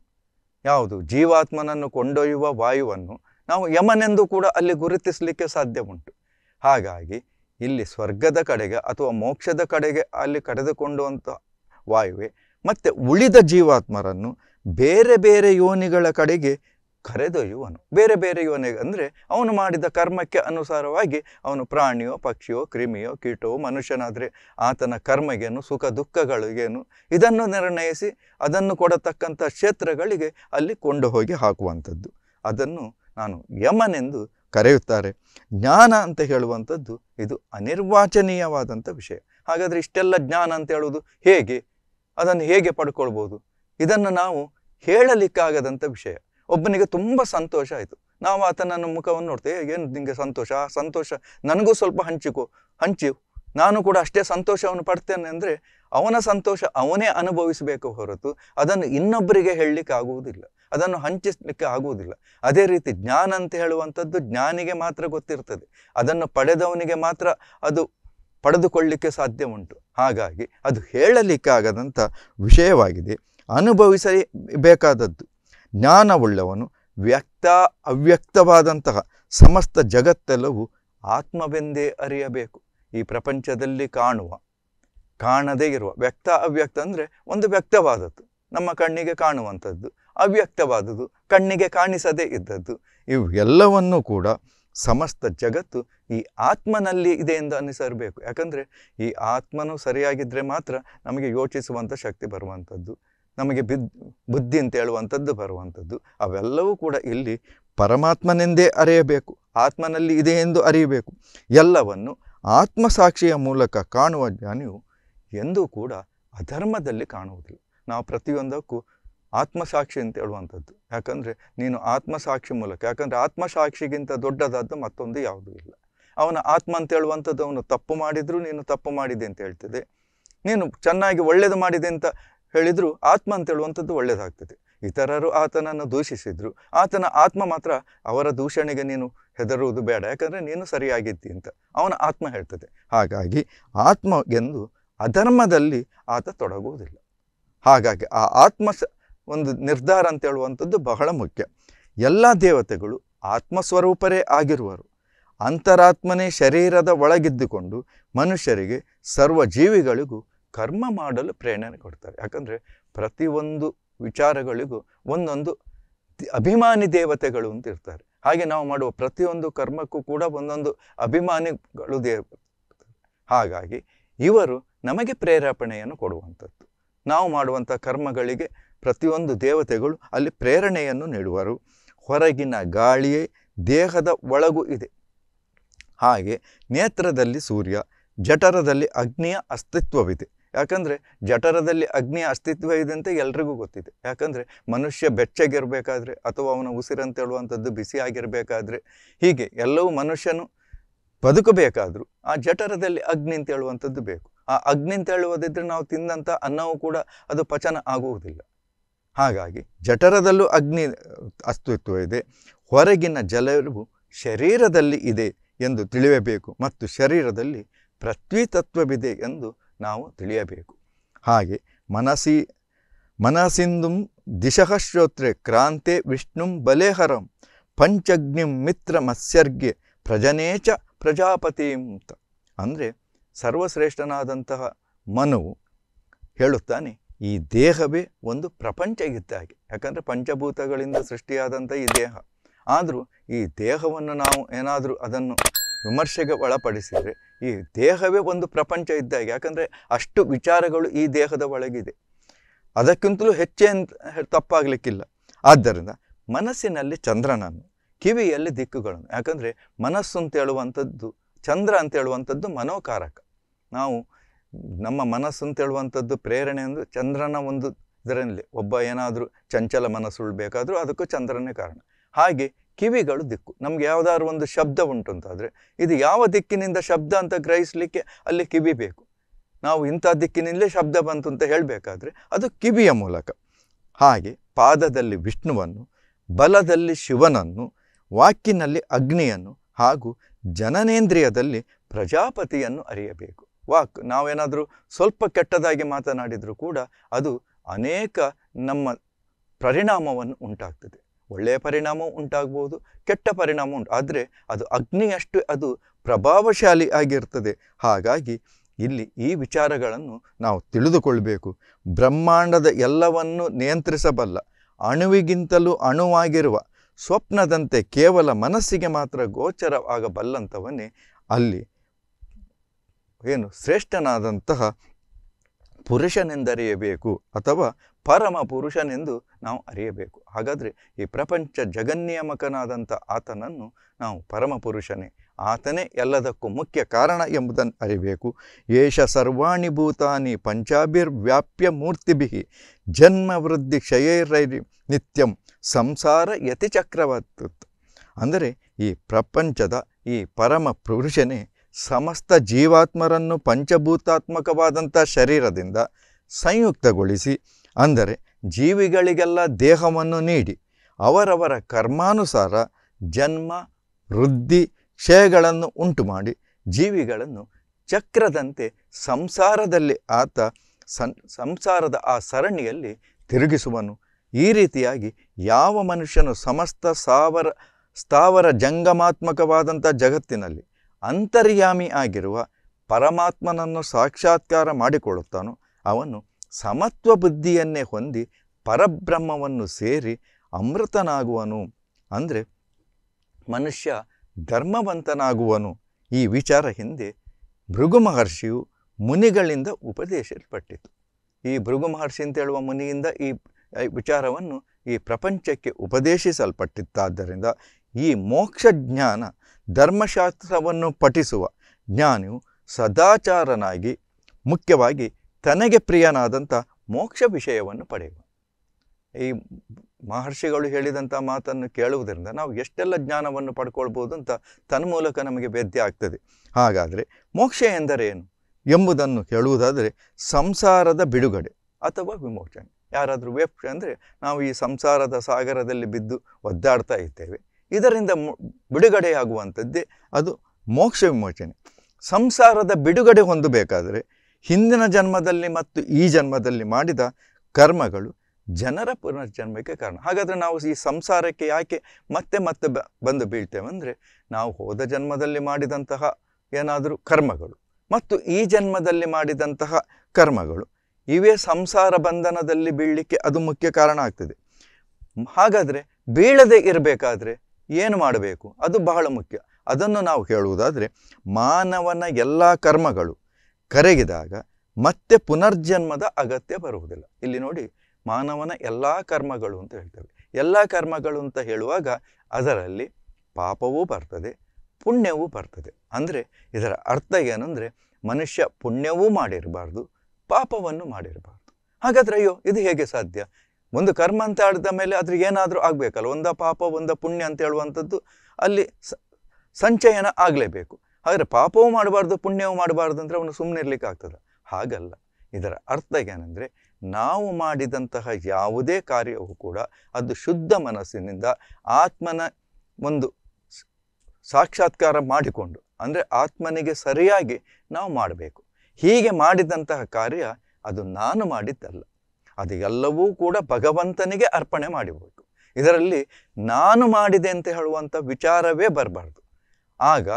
ಯಾವುದು ಜೀವಾತ್ಮನನ್ನು ಕೊಂಡೊಯ್ಯುವ ವಾಯುವನ್ನು ನಾವು ಯಮನೆಂದು ಕೂಡ ಅಲ್ಲಿ ಗುರುತಿಸಲಿಕ್ಕೆ ಸಾಧ್ಯ ಉಂಟು ಹಾಗಾಗಿ ಇಲ್ಲಿ ಸ್ವರ್ಗದ ಕಡೆಗೆ ಅಥವಾ ಮೋಕ್ಷದ ಕಡೆಗೆ ಅಲ್ಲಿ ಕರೆದುಕೊಂಡುವಂಥ ವಾಯುವೆ ಮತ್ತು ಉಳಿದ ಜೀವಾತ್ಮರನ್ನು ಬೇರೆ ಬೇರೆ ಯೋನಿಗಳ ಕಡೆಗೆ ಕರೆದೊಯ್ಯುವನು ಬೇರೆ ಬೇರೆ ಯೋನಿ ಅಂದರೆ ಅವನು ಮಾಡಿದ ಕರ್ಮಕ್ಕೆ ಅನುಸಾರವಾಗಿ ಅವನು ಪ್ರಾಣಿಯೋ ಪಕ್ಷಿಯೋ ಕ್ರಿಮಿಯೋ ಕೀಟವೋ ಮನುಷ್ಯನಾದರೆ ಆತನ ಕರ್ಮಗೇನು ಸುಖ ದುಃಖಗಳಿಗೇನು ಇದನ್ನು ನಿರ್ಣಯಿಸಿ ಅದನ್ನು ಕೊಡತಕ್ಕಂಥ ಕ್ಷೇತ್ರಗಳಿಗೆ ಅಲ್ಲಿ ಕೊಂಡು ಹೋಗಿ ಹಾಕುವಂಥದ್ದು ಅದನ್ನು ನಾನು ಯಮನೆಂದು ಕರೆಯುತ್ತಾರೆ ಜ್ಞಾನ ಅಂತ ಹೇಳುವಂಥದ್ದು ಇದು ಅನಿರ್ವಾಚನೀಯವಾದಂಥ ವಿಷಯ ಹಾಗಾದರೆ ಇಷ್ಟೆಲ್ಲ ಜ್ಞಾನ ಅಂತ ಹೇಳುವುದು ಹೇಗೆ ಅದನ್ನು ಹೇಗೆ ಪಡ್ಕೊಳ್ಬೋದು ಇದನ್ನು ನಾವು ಹೇಳಲಿಕ್ಕಾಗದಂಥ ವಿಷಯ ಒಬ್ಬನಿಗೆ ತುಂಬ ಸಂತೋಷ ಆಯಿತು ನಾವು ಆತನನ್ನು ಮುಖವನ್ನು ನೋಡ್ತೇವೆ ಏನು ನಿಮಗೆ ಸಂತೋಷ ಆ ಸಂತೋಷ ನನಗೂ ಸ್ವಲ್ಪ ಹಂಚಿಕೋ ಹಂಚಿ ನಾನು ಕೂಡ ಅಷ್ಟೇ ಸಂತೋಷವನ್ನು ಪಡ್ತೇನೆ ಅಂದರೆ ಅವನ ಸಂತೋಷ ಅವನೇ ಅನುಭವಿಸಬೇಕು ಹೊರತು ಅದನ್ನು ಇನ್ನೊಬ್ಬರಿಗೆ ಹೇಳಲಿಕ್ಕಾಗುವುದಿಲ್ಲ ಅದನ್ನು ಹಂಚಿಸಲಿಕ್ಕೆ ಆಗುವುದಿಲ್ಲ ಅದೇ ರೀತಿ ಜ್ಞಾನ ಅಂತ ಹೇಳುವಂಥದ್ದು ಜ್ಞಾನಿಗೆ ಮಾತ್ರ ಗೊತ್ತಿರ್ತದೆ ಅದನ್ನು ಪಡೆದವನಿಗೆ ಮಾತ್ರ ಅದು ಪಡೆದುಕೊಳ್ಳಲಿಕ್ಕೆ ಸಾಧ್ಯ ಉಂಟು ಹಾಗಾಗಿ ಅದು ಹೇಳಲಿಕ್ಕಾಗದಂಥ ವಿಷಯವಾಗಿದೆ ಅನುಭವಿಸಬೇಕಾದದ್ದು ಜ್ಞಾನವುಳ್ಳವನು ವ್ಯಕ್ತ ಅವ್ಯಕ್ತವಾದಂತಹ ಸಮಸ್ತ ಜಗತ್ತೆಲ್ಲವೂ ಆತ್ಮವೆಂದೇ ಅರಿಯಬೇಕು ಈ ಪ್ರಪಂಚದಲ್ಲಿ ಕಾಣುವ ಕಾಣದೇ ಇರುವ ವ್ಯಕ್ತ ಅವ್ಯಕ್ತ ಅಂದರೆ ಒಂದು ವ್ಯಕ್ತವಾದದ್ದು ನಮ್ಮ ಕಣ್ಣಿಗೆ ಕಾಣುವಂಥದ್ದು ಅವ್ಯಕ್ತವಾದುದು ಕಣ್ಣಿಗೆ ಕಾಣಿಸದೇ ಇದ್ದದ್ದು ಇವೆಲ್ಲವನ್ನೂ ಕೂಡ ಸಮಸ್ತ ಜಗತ್ತು ಈ ಆತ್ಮನಲ್ಲಿ ಇದೆ ಎಂದು ಅನ್ನಿಸಿರಬೇಕು ಯಾಕಂದರೆ ಈ ಆತ್ಮನು ಸರಿಯಾಗಿದ್ದರೆ ಮಾತ್ರ ನಮಗೆ ಯೋಚಿಸುವಂಥ ಶಕ್ತಿ ಬರುವಂಥದ್ದು ನಮಗೆ ಬಿದ್ ಬುದ್ಧಿ ಅಂತ ಹೇಳುವಂಥದ್ದು ಬರುವಂಥದ್ದು ಅವೆಲ್ಲವೂ ಕೂಡ ಇಲ್ಲಿ ಪರಮಾತ್ಮನೆಂದೇ ಅರಿಯಬೇಕು ಆತ್ಮನಲ್ಲಿ ಇದೆ ಎಂದು ಅರಿಯಬೇಕು ಎಲ್ಲವನ್ನು ಆತ್ಮಸಾಕ್ಷಿಯ ಮೂಲಕ ಕಾಣುವ ಜ್ಞಾನಿಯು ಎಂದೂ ಕೂಡ ಅಧರ್ಮದಲ್ಲಿ ಕಾಣುವುದಿಲ್ಲ ನಾವು ಪ್ರತಿಯೊಂದಕ್ಕೂ ಆತ್ಮಸಾಕ್ಷಿ ಅಂತ ಹೇಳುವಂಥದ್ದು ಯಾಕಂದರೆ ನೀನು ಆತ್ಮಸಾಕ್ಷಿ ಮೂಲಕ ಯಾಕಂದರೆ ಆತ್ಮಸಾಕ್ಷಿಗಿಂತ ದೊಡ್ಡದಾದ ಮತ್ತೊಂದು ಯಾವುದೂ ಇಲ್ಲ ಅವನ ಆತ್ಮ ಅಂತ ಹೇಳುವಂಥದ್ದು ಅವನು ತಪ್ಪು ಮಾಡಿದರೂ ನೀನು ತಪ್ಪು ಮಾಡಿದೆ ಅಂತ ಹೇಳ್ತದೆ ನೀನು ಚೆನ್ನಾಗಿ ಒಳ್ಳೆಯದು ಮಾಡಿದೆ ಅಂತ ಹೇಳಿದರೂ ಆತ್ಮ ಅಂತ ಹೇಳುವಂಥದ್ದು ಒಳ್ಳೆಯದಾಗ್ತದೆ ಇತರರು ಆತನನ್ನು ದೂಷಿಸಿದ್ರು ಆತನ ಆತ್ಮ ಮಾತ್ರ ಅವರ ದೂಷಣೆಗೆ ನೀನು ಹೆದರುವುದು ಬೇಡ ಯಾಕಂದರೆ ನೀನು ಸರಿಯಾಗಿದ್ದಿ ಅಂತ ಅವನ ಆತ್ಮ ಹೇಳ್ತದೆ ಹಾಗಾಗಿ ಎಂದು ಅಧರ್ಮದಲ್ಲಿ ಆತ ತೊಡಗುವುದಿಲ್ಲ ಹಾಗಾಗಿ ಆ ಆತ್ಮ ಒಂದು ನಿರ್ಧಾರ ಅಂತ ಹೇಳುವಂಥದ್ದು ಬಹಳ ಮುಖ್ಯ ಎಲ್ಲ ದೇವತೆಗಳು ಆತ್ಮಸ್ವರೂಪರೇ ಆಗಿರುವರು ಅಂತರಾತ್ಮನೇ ಶರೀರದ ಒಳಗಿದ್ದುಕೊಂಡು ಮನುಷ್ಯರಿಗೆ ಸರ್ವ ಜೀವಿಗಳಿಗೂ ಕರ್ಮ ಮಾಡಲು ಪ್ರೇರಣೆ ಕೊಡ್ತಾರೆ ಯಾಕಂದರೆ ಪ್ರತಿಯೊಂದು ವಿಚಾರಗಳಿಗೂ ಒಂದೊಂದು ಅಭಿಮಾನಿ ದೇವತೆಗಳು ಅಂತ ಇರ್ತಾರೆ ಹಾಗೆ ನಾವು ಮಾಡುವ ಪ್ರತಿಯೊಂದು ಕರ್ಮಕ್ಕೂ ಕೂಡ ಒಂದೊಂದು ಅಭಿಮಾನಿಗಳು ದೇವ ಹಾಗಾಗಿ ಇವರು ನಮಗೆ ಪ್ರೇರೇಪಣೆಯನ್ನು ಕೊಡುವಂಥದ್ದು ನಾವು ಮಾಡುವಂಥ ಕರ್ಮಗಳಿಗೆ ಪ್ರತಿಯೊಂದು ದೇವತೆಗಳು ಅಲ್ಲಿ ಪ್ರೇರಣೆಯನ್ನು ನೀಡುವರು ಹೊರಗಿನ ಗಾಳಿಯೇ ದೇಹದ ಒಳಗೂ ಇದೆ ಹಾಗೆ ನೇತ್ರದಲ್ಲಿ ಸೂರ್ಯ ಜಠರದಲ್ಲಿ ಅಗ್ನಿಯ ಅಸ್ತಿತ್ವವಿದೆ ಯಾಕಂದರೆ ಜಠರದಲ್ಲಿ ಅಗ್ನಿಯ ಅಸ್ತಿತ್ವ ಇದೆ ಅಂತ ಎಲ್ರಿಗೂ ಗೊತ್ತಿದೆ ಯಾಕಂದರೆ ಮನುಷ್ಯ ಬೆಚ್ಚಗಿರಬೇಕಾದ್ರೆ ಅಥವಾ ಅವನ ಉಸಿರಂತೇಳುವಂಥದ್ದು ಬಿಸಿಯಾಗಿರಬೇಕಾದ್ರೆ ಹೀಗೆ ಎಲ್ಲವೂ ಮನುಷ್ಯನು ಬದುಕಬೇಕಾದರೂ ಆ ಜಠರದಲ್ಲಿ ಅಗ್ನಿ ಅಂತ ಹೇಳುವಂಥದ್ದು ಬೇಕು ಆ ಅಗ್ನಿ ಅಂತ ಹೇಳುವುದಿದ್ರೆ ನಾವು ತಿಂದಂಥ ಅನ್ನವೂ ಕೂಡ ಅದು ಪಚನ ಆಗುವುದಿಲ್ಲ ಹಾಗಾಗಿ ಜಠರದಲ್ಲೂ ಅಗ್ನಿ ಅಸ್ತಿತ್ವ ಇದೆ ಹೊರಗಿನ ಜಲವು ಶರೀರದಲ್ಲಿ ಇದೆ ಎಂದು ತಿಳಿಯಬೇಕು ಮತ್ತು ಶರೀರದಲ್ಲಿ ತತ್ವವಿದೆ ಎಂದು ನಾವು ತಿಳಿಯಬೇಕು ಹಾಗೆ ಮನಸಿ ಮನಸಿಂದು ದಿಶಃ ಶ್ರೋತ್ರೆ ಕ್ರಾಂತೆ ವಿಷ್ಣುಂ ಬಲೇಹರಂ ಪಂಚಗ್ನಿಂ ಮಿತ್ರ ಮತ್ಸರ್ಗೆ ಪ್ರಜನೇಚ ಪ್ರಜಾಪತಿ ಅಂತ ಅಂದರೆ ಸರ್ವಶ್ರೇಷ್ಠನಾದಂತಹ ಮನುವು ಹೇಳುತ್ತಾನೆ ಈ ದೇಹವೇ ಒಂದು ಪ್ರಪಂಚ ಇದ್ದ ಹಾಗೆ ಯಾಕಂದರೆ ಪಂಚಭೂತಗಳಿಂದ ಸೃಷ್ಟಿಯಾದಂಥ ಈ ದೇಹ ಆದರೂ ಈ ದೇಹವನ್ನು ನಾವು ಏನಾದರೂ ಅದನ್ನು ವಿಮರ್ಶೆಗೆ ಒಳಪಡಿಸಿದರೆ ಈ ದೇಹವೇ ಒಂದು ಪ್ರಪಂಚ ಇದ್ದ ಹಾಗೆ ಯಾಕಂದರೆ ಅಷ್ಟು ವಿಚಾರಗಳು ಈ ದೇಹದ ಒಳಗಿದೆ ಅದಕ್ಕಿಂತಲೂ ಹೆಚ್ಚೇ ತಪ್ಪಾಗಲಿಕ್ಕಿಲ್ಲ ಆದ್ದರಿಂದ ಮನಸ್ಸಿನಲ್ಲಿ ಚಂದ್ರನನ್ನು ಕಿವಿಯಲ್ಲಿ ದಿಕ್ಕುಗಳನ್ನು ಯಾಕಂದರೆ ಮನಸ್ಸು ಅಂತ ಹೇಳುವಂಥದ್ದು ಚಂದ್ರ ಅಂತ ಹೇಳುವಂಥದ್ದು ಮನೋಕಾರಕ ನಾವು ನಮ್ಮ ಮನಸ್ಸು ಅಂತ ಪ್ರೇರಣೆ ಅಂದರೆ ಚಂದ್ರನ ಒಂದು ಇದರಲ್ಲಿ ಒಬ್ಬ ಏನಾದರೂ ಚಂಚಲ ಮನಸ್ಸು ಉಳಬೇಕಾದರೂ ಅದಕ್ಕೂ ಚಂದ್ರನೇ ಕಾರಣ ಹಾಗೆ ಕಿವಿಗಳು ದಿಕ್ಕು ನಮ್ಗೆ ಯಾವುದಾದ್ರು ಒಂದು ಶಬ್ದ ಉಂಟು ಅಂತಾದರೆ ಇದು ಯಾವ ದಿಕ್ಕಿನಿಂದ ಶಬ್ದ ಅಂತ ಗ್ರಹಿಸಲಿಕ್ಕೆ ಅಲ್ಲಿ ಕಿವಿ ಬೇಕು ನಾವು ಇಂಥ ದಿಕ್ಕಿನಿಂದಲೇ ಶಬ್ದ ಬಂತು ಅಂತ ಹೇಳಬೇಕಾದ್ರೆ ಅದು ಕಿವಿಯ ಮೂಲಕ ಹಾಗೆ ಪಾದದಲ್ಲಿ ವಿಷ್ಣುವನ್ನು ಬಲದಲ್ಲಿ ಶಿವನನ್ನು ವಾಕಿನಲ್ಲಿ ಅಗ್ನಿಯನ್ನು ಹಾಗೂ ಜನನೇಂದ್ರಿಯದಲ್ಲಿ ಪ್ರಜಾಪತಿಯನ್ನು ಅರಿಯಬೇಕು ವಾಕ್ ನಾವೇನಾದರೂ ಸ್ವಲ್ಪ ಕೆಟ್ಟದಾಗಿ ಮಾತನಾಡಿದರೂ ಕೂಡ ಅದು ಅನೇಕ ನಮ್ಮ ಪರಿಣಾಮವನ್ನು ಉಂಟಾಗ್ತದೆ ಒಳ್ಳೆಯ ಪರಿಣಾಮ ಉಂಟಾಗ್ಬೋದು ಕೆಟ್ಟ ಪರಿಣಾಮ ಉಂಟು ಆದರೆ ಅದು ಅಗ್ನಿಯಷ್ಟು ಅದು ಪ್ರಭಾವಶಾಲಿ ಆಗಿರ್ತದೆ ಹಾಗಾಗಿ ಇಲ್ಲಿ ಈ ವಿಚಾರಗಳನ್ನು ನಾವು ತಿಳಿದುಕೊಳ್ಬೇಕು ಬ್ರಹ್ಮಾಂಡದ ಎಲ್ಲವನ್ನು ನಿಯಂತ್ರಿಸಬಲ್ಲ ಅಣುವಿಗಿಂತಲೂ ಅಣುವಾಗಿರುವ ಸ್ವಪ್ನದಂತೆ ಕೇವಲ ಮನಸ್ಸಿಗೆ ಮಾತ್ರ ಗೋಚರವಾಗಬಲ್ಲಂಥವನ್ನೇ ಅಲ್ಲಿ ಏನು ಶ್ರೇಷ್ಠನಾದಂತಹ ಪುರುಷನೆಂದರಿಯಬೇಕು ಅಥವಾ ಪರಮ ಪುರುಷನೆಂದು ನಾವು ಅರಿಯಬೇಕು ಹಾಗಾದರೆ ಈ ಪ್ರಪಂಚ ಜಗನ್ನಿಯಮಕನಾದಂಥ ಆತನನ್ನು ನಾವು ಪರಮ ಪುರುಷನೇ ಆತನೇ ಎಲ್ಲದಕ್ಕೂ ಮುಖ್ಯ ಕಾರಣ ಎಂಬುದನ್ನು ಅರಿಬೇಕು ಏಷ ಸರ್ವಾಣಿ ಭೂತಾನಿ ಪಂಚಾಭಿರ್ವ್ಯಾಪ್ಯ ಮೂರ್ತಿಭಿ ಜನ್ಮ ವೃದ್ಧಿ ಕ್ಷಯೈರೈರಿ ನಿತ್ಯಂ ಸಂಸಾರ ಯತಿಚಕ್ರವತ್ತು ಅಂದರೆ ಈ ಪ್ರಪಂಚದ ಈ ಪರಮ ಪುರುಷನೇ ಸಮಸ್ತ ಜೀವಾತ್ಮರನ್ನು ಪಂಚಭೂತಾತ್ಮಕವಾದಂಥ ಶರೀರದಿಂದ ಸಂಯುಕ್ತಗೊಳಿಸಿ ಅಂದರೆ ಜೀವಿಗಳಿಗೆಲ್ಲ ದೇಹವನ್ನು ನೀಡಿ ಅವರವರ ಕರ್ಮಾನುಸಾರ ಜನ್ಮ ವೃದ್ಧಿ ಕ್ಷಯಗಳನ್ನು ಉಂಟು ಮಾಡಿ ಜೀವಿಗಳನ್ನು ಚಕ್ರದಂತೆ ಸಂಸಾರದಲ್ಲಿ ಆತ ಸನ್ ಸಂಸಾರದ ಆ ಸರಣಿಯಲ್ಲಿ ತಿರುಗಿಸುವನು ಈ ರೀತಿಯಾಗಿ ಯಾವ ಮನುಷ್ಯನು ಸಮಸ್ತ ಸಾವರ ಸ್ಥಾವರ ಜಂಗಮಾತ್ಮಕವಾದಂಥ ಜಗತ್ತಿನಲ್ಲಿ ಅಂತರ್ಯಾಮಿ ಆಗಿರುವ ಪರಮಾತ್ಮನನ್ನು ಸಾಕ್ಷಾತ್ಕಾರ ಮಾಡಿಕೊಳ್ಳುತ್ತಾನೋ ಅವನು ಸಮತ್ವ ಬುದ್ಧಿಯನ್ನೇ ಹೊಂದಿ ಪರಬ್ರಹ್ಮವನ್ನು ಸೇರಿ ಅಮೃತನಾಗುವನು ಅಂದರೆ ಮನುಷ್ಯ ಧರ್ಮವಂತನಾಗುವನು ಈ ವಿಚಾರ ಹಿಂದೆ ಭೃಗು ಮಹರ್ಷಿಯು ಮುನಿಗಳಿಂದ ಉಪದೇಶಿಸಲ್ಪಟ್ಟಿತು ಈ ಭೃಗು ಮಹರ್ಷಿ ಅಂತ ಹೇಳುವ ಮುನಿಯಿಂದ ಈ ವಿಚಾರವನ್ನು ಈ ಪ್ರಪಂಚಕ್ಕೆ ಉಪದೇಶಿಸಲ್ಪಟ್ಟಿತ್ತಾದ್ದರಿಂದ ಈ ಮೋಕ್ಷ ಜ್ಞಾನ ಧರ್ಮಶಾಸ್ತ್ರವನ್ನು ಪಠಿಸುವ ಜ್ಞಾನಿಯು ಸದಾಚಾರನಾಗಿ ಮುಖ್ಯವಾಗಿ ತನಗೆ ಪ್ರಿಯನಾದಂಥ ಮೋಕ್ಷ ವಿಷಯವನ್ನು ಪಡೆಯುವ ಈ ಮಹರ್ಷಿಗಳು ಹೇಳಿದಂಥ ಮಾತನ್ನು ಕೇಳುವುದರಿಂದ ನಾವು ಎಷ್ಟೆಲ್ಲ ಜ್ಞಾನವನ್ನು ಪಡ್ಕೊಳ್ಬೋದು ಅಂತ ಮೂಲಕ ನಮಗೆ ವೇದ್ಯ ಆಗ್ತದೆ ಹಾಗಾದರೆ ಮೋಕ್ಷ ಎಂದರೇನು ಎಂಬುದನ್ನು ಹೇಳುವುದಾದರೆ ಸಂಸಾರದ ಬಿಡುಗಡೆ ಅಥವಾ ವಿಮೋಚನೆ ಯಾರಾದರೂ ವೇಪ್ ಅಂದರೆ ನಾವು ಈ ಸಂಸಾರದ ಸಾಗರದಲ್ಲಿ ಬಿದ್ದು ಒದ್ದಾಡ್ತಾ ಇದ್ದೇವೆ ಇದರಿಂದ ಬಿಡುಗಡೆಯಾಗುವಂಥದ್ದೇ ಅದು ಮೋಕ್ಷ ವಿಮೋಚನೆ ಸಂಸಾರದ ಬಿಡುಗಡೆ ಹೊಂದಬೇಕಾದರೆ ಹಿಂದಿನ ಜನ್ಮದಲ್ಲಿ ಮತ್ತು ಈ ಜನ್ಮದಲ್ಲಿ ಮಾಡಿದ ಕರ್ಮಗಳು ಜನರ ಪುನರ್ಜನ್ಮಕ್ಕೆ ಕಾರಣ ಹಾಗಾದರೆ ನಾವು ಈ ಸಂಸಾರಕ್ಕೆ ಯಾಕೆ ಮತ್ತೆ ಮತ್ತೆ ಬ ಬಂದು ಬೀಳ್ತೇವೆ ಅಂದರೆ ನಾವು ಹೋದ ಜನ್ಮದಲ್ಲಿ ಮಾಡಿದಂತಹ ಏನಾದರೂ ಕರ್ಮಗಳು ಮತ್ತು ಈ ಜನ್ಮದಲ್ಲಿ ಮಾಡಿದಂತಹ ಕರ್ಮಗಳು ಇವೇ ಸಂಸಾರ ಬಂಧನದಲ್ಲಿ ಬೀಳಲಿಕ್ಕೆ ಅದು ಮುಖ್ಯ ಕಾರಣ ಆಗ್ತದೆ ಹಾಗಾದರೆ ಬೀಳದೇ ಇರಬೇಕಾದ್ರೆ ಏನು ಮಾಡಬೇಕು ಅದು ಬಹಳ ಮುಖ್ಯ ಅದನ್ನು ನಾವು ಹೇಳುವುದಾದರೆ ಮಾನವನ ಎಲ್ಲ ಕರ್ಮಗಳು ಕರಗಿದಾಗ ಮತ್ತೆ ಪುನರ್ಜನ್ಮದ ಅಗತ್ಯ ಬರುವುದಿಲ್ಲ ಇಲ್ಲಿ ನೋಡಿ ಮಾನವನ ಎಲ್ಲ ಕರ್ಮಗಳು ಅಂತ ಹೇಳ್ತೇವೆ ಎಲ್ಲ ಕರ್ಮಗಳು ಅಂತ ಹೇಳುವಾಗ ಅದರಲ್ಲಿ ಪಾಪವೂ ಬರ್ತದೆ ಪುಣ್ಯವೂ ಬರ್ತದೆ ಅಂದರೆ ಇದರ ಅರ್ಥ ಏನಂದರೆ ಮನುಷ್ಯ ಪುಣ್ಯವೂ ಮಾಡಿರಬಾರ್ದು ಪಾಪವನ್ನು ಮಾಡಿರಬಾರ್ದು ಹಾಗಾದರೆ ಅಯ್ಯೋ ಇದು ಹೇಗೆ ಸಾಧ್ಯ ಒಂದು ಕರ್ಮ ಅಂತ ಆಡಿದ ಮೇಲೆ ಅದ್ರಿಗೆ ಏನಾದರೂ ಆಗಬೇಕಲ್ಲ ಒಂದ ಪಾಪ ಒಂದ ಪುಣ್ಯ ಅಂತ ಹೇಳುವಂಥದ್ದು ಅಲ್ಲಿ ಸಂಚಯನ ಆಗಲೇಬೇಕು ಆದರೆ ಪಾಪವೂ ಮಾಡಬಾರ್ದು ಪುಣ್ಯವೂ ಮಾಡಬಾರ್ದು ಅಂದರೆ ಅವನು ಸುಮ್ಮನೆ ಇರಲಿಕ್ಕೆ ಆಗ್ತದೆ ಹಾಗಲ್ಲ ಇದರ ಅರ್ಥ ಏನಂದರೆ ನಾವು ಮಾಡಿದಂತಹ ಯಾವುದೇ ಕಾರ್ಯವೂ ಕೂಡ ಅದು ಶುದ್ಧ ಮನಸ್ಸಿನಿಂದ ಆತ್ಮನ ಒಂದು ಸಾಕ್ಷಾತ್ಕಾರ ಮಾಡಿಕೊಂಡು ಅಂದರೆ ಆತ್ಮನಿಗೆ ಸರಿಯಾಗಿ ನಾವು ಮಾಡಬೇಕು ಹೀಗೆ ಮಾಡಿದಂತಹ ಕಾರ್ಯ ಅದು ನಾನು ಮಾಡಿದ್ದಲ್ಲ ಅದು ಎಲ್ಲವೂ ಕೂಡ ಭಗವಂತನಿಗೆ ಅರ್ಪಣೆ ಮಾಡಬೇಕು ಇದರಲ್ಲಿ ನಾನು ಮಾಡಿದೆ ಅಂತ ಹೇಳುವಂಥ ವಿಚಾರವೇ ಬರಬಾರ್ದು ಆಗ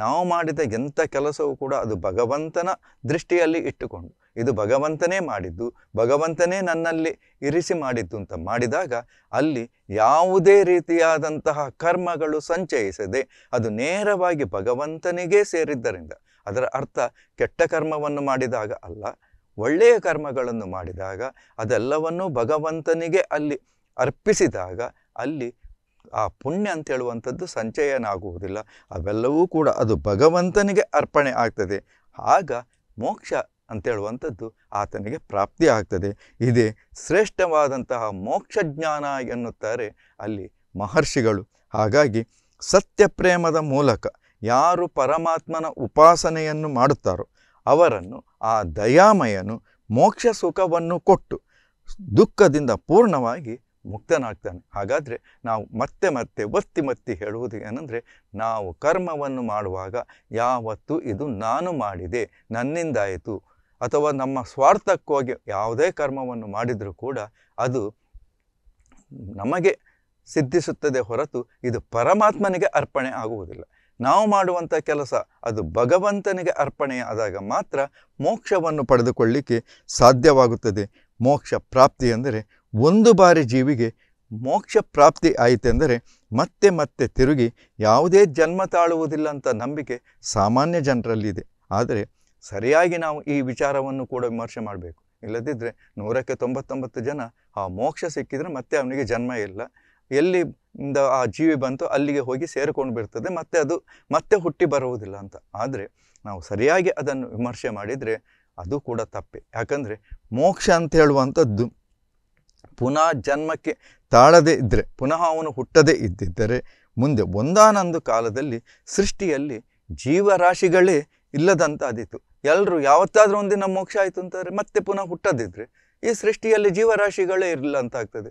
ನಾವು ಮಾಡಿದ ಎಂಥ ಕೆಲಸವೂ ಕೂಡ ಅದು ಭಗವಂತನ ದೃಷ್ಟಿಯಲ್ಲಿ ಇಟ್ಟುಕೊಂಡು ಇದು ಭಗವಂತನೇ ಮಾಡಿದ್ದು ಭಗವಂತನೇ ನನ್ನಲ್ಲಿ ಇರಿಸಿ ಮಾಡಿದ್ದು ಅಂತ ಮಾಡಿದಾಗ ಅಲ್ಲಿ ಯಾವುದೇ ರೀತಿಯಾದಂತಹ ಕರ್ಮಗಳು ಸಂಚಯಿಸದೆ ಅದು ನೇರವಾಗಿ ಭಗವಂತನಿಗೇ ಸೇರಿದ್ದರಿಂದ ಅದರ ಅರ್ಥ ಕೆಟ್ಟ ಕರ್ಮವನ್ನು ಮಾಡಿದಾಗ ಅಲ್ಲ ಒಳ್ಳೆಯ ಕರ್ಮಗಳನ್ನು ಮಾಡಿದಾಗ ಅದೆಲ್ಲವನ್ನೂ ಭಗವಂತನಿಗೆ ಅಲ್ಲಿ ಅರ್ಪಿಸಿದಾಗ ಅಲ್ಲಿ ಆ ಪುಣ್ಯ ಅಂತೇಳುವಂಥದ್ದು ಸಂಚಯನಾಗುವುದಿಲ್ಲ ಅವೆಲ್ಲವೂ ಕೂಡ ಅದು ಭಗವಂತನಿಗೆ ಅರ್ಪಣೆ ಆಗ್ತದೆ ಆಗ ಮೋಕ್ಷ ಅಂತೇಳುವಂಥದ್ದು ಆತನಿಗೆ ಪ್ರಾಪ್ತಿ ಆಗ್ತದೆ ಇದೇ ಶ್ರೇಷ್ಠವಾದಂತಹ ಮೋಕ್ಷ ಜ್ಞಾನ ಎನ್ನುತ್ತಾರೆ ಅಲ್ಲಿ ಮಹರ್ಷಿಗಳು ಹಾಗಾಗಿ ಸತ್ಯಪ್ರೇಮದ ಮೂಲಕ ಯಾರು ಪರಮಾತ್ಮನ ಉಪಾಸನೆಯನ್ನು ಮಾಡುತ್ತಾರೋ ಅವರನ್ನು ಆ ದಯಾಮಯನು ಮೋಕ್ಷ ಸುಖವನ್ನು ಕೊಟ್ಟು ದುಃಖದಿಂದ ಪೂರ್ಣವಾಗಿ ಮುಕ್ತನಾಗ್ತಾನೆ ಹಾಗಾದರೆ ನಾವು ಮತ್ತೆ ಮತ್ತೆ ಒತ್ತಿ ಮತ್ತಿ ಹೇಳುವುದು ಏನಂದರೆ ನಾವು ಕರ್ಮವನ್ನು ಮಾಡುವಾಗ ಯಾವತ್ತೂ ಇದು ನಾನು ಮಾಡಿದೆ ನನ್ನಿಂದಾಯಿತು ಅಥವಾ ನಮ್ಮ ಸ್ವಾರ್ಥಕ್ಕೋಗಿ ಯಾವುದೇ ಕರ್ಮವನ್ನು ಮಾಡಿದರೂ ಕೂಡ ಅದು ನಮಗೆ ಸಿದ್ಧಿಸುತ್ತದೆ ಹೊರತು ಇದು ಪರಮಾತ್ಮನಿಗೆ ಅರ್ಪಣೆ ಆಗುವುದಿಲ್ಲ ನಾವು ಮಾಡುವಂಥ ಕೆಲಸ ಅದು ಭಗವಂತನಿಗೆ ಅರ್ಪಣೆಯಾದಾಗ ಮಾತ್ರ ಮೋಕ್ಷವನ್ನು ಪಡೆದುಕೊಳ್ಳಿಕ್ಕೆ ಸಾಧ್ಯವಾಗುತ್ತದೆ ಮೋಕ್ಷ ಪ್ರಾಪ್ತಿ ಅಂದರೆ ಒಂದು ಬಾರಿ ಜೀವಿಗೆ ಮೋಕ್ಷ ಪ್ರಾಪ್ತಿ ಆಯಿತೆಂದರೆ ಮತ್ತೆ ಮತ್ತೆ ತಿರುಗಿ ಯಾವುದೇ ಜನ್ಮ ತಾಳುವುದಿಲ್ಲ ಅಂತ ನಂಬಿಕೆ ಸಾಮಾನ್ಯ ಜನರಲ್ಲಿದೆ ಆದರೆ ಸರಿಯಾಗಿ ನಾವು ಈ ವಿಚಾರವನ್ನು ಕೂಡ ವಿಮರ್ಶೆ ಮಾಡಬೇಕು ಇಲ್ಲದಿದ್ದರೆ ನೂರಕ್ಕೆ ತೊಂಬತ್ತೊಂಬತ್ತು ಜನ ಆ ಮೋಕ್ಷ ಸಿಕ್ಕಿದರೆ ಮತ್ತೆ ಅವನಿಗೆ ಜನ್ಮ ಇಲ್ಲ ಎಲ್ಲಿ ಆ ಜೀವಿ ಬಂತು ಅಲ್ಲಿಗೆ ಹೋಗಿ ಸೇರಿಕೊಂಡು ಬಿಡ್ತದೆ ಮತ್ತೆ ಅದು ಮತ್ತೆ ಹುಟ್ಟಿ ಬರುವುದಿಲ್ಲ ಅಂತ ಆದರೆ ನಾವು ಸರಿಯಾಗಿ ಅದನ್ನು ವಿಮರ್ಶೆ ಮಾಡಿದರೆ ಅದು ಕೂಡ ತಪ್ಪೆ ಯಾಕಂದರೆ ಮೋಕ್ಷ ಅಂತ ಹೇಳುವಂಥದ್ದು ಪುನಃ ಜನ್ಮಕ್ಕೆ ತಾಳದೇ ಇದ್ದರೆ ಪುನಃ ಅವನು ಹುಟ್ಟದೇ ಇದ್ದಿದ್ದರೆ ಮುಂದೆ ಒಂದಾನೊಂದು ಕಾಲದಲ್ಲಿ ಸೃಷ್ಟಿಯಲ್ಲಿ ಜೀವರಾಶಿಗಳೇ ಇಲ್ಲದಂತಾದೀತು ಎಲ್ಲರೂ ಯಾವತ್ತಾದರೂ ಒಂದಿನ ಮೋಕ್ಷ ಆಯಿತು ಅಂತಾರೆ ಮತ್ತೆ ಪುನಃ ಹುಟ್ಟದಿದ್ದರೆ ಈ ಸೃಷ್ಟಿಯಲ್ಲಿ ಜೀವರಾಶಿಗಳೇ ಇರಲಿಲ್ಲ ಆಗ್ತದೆ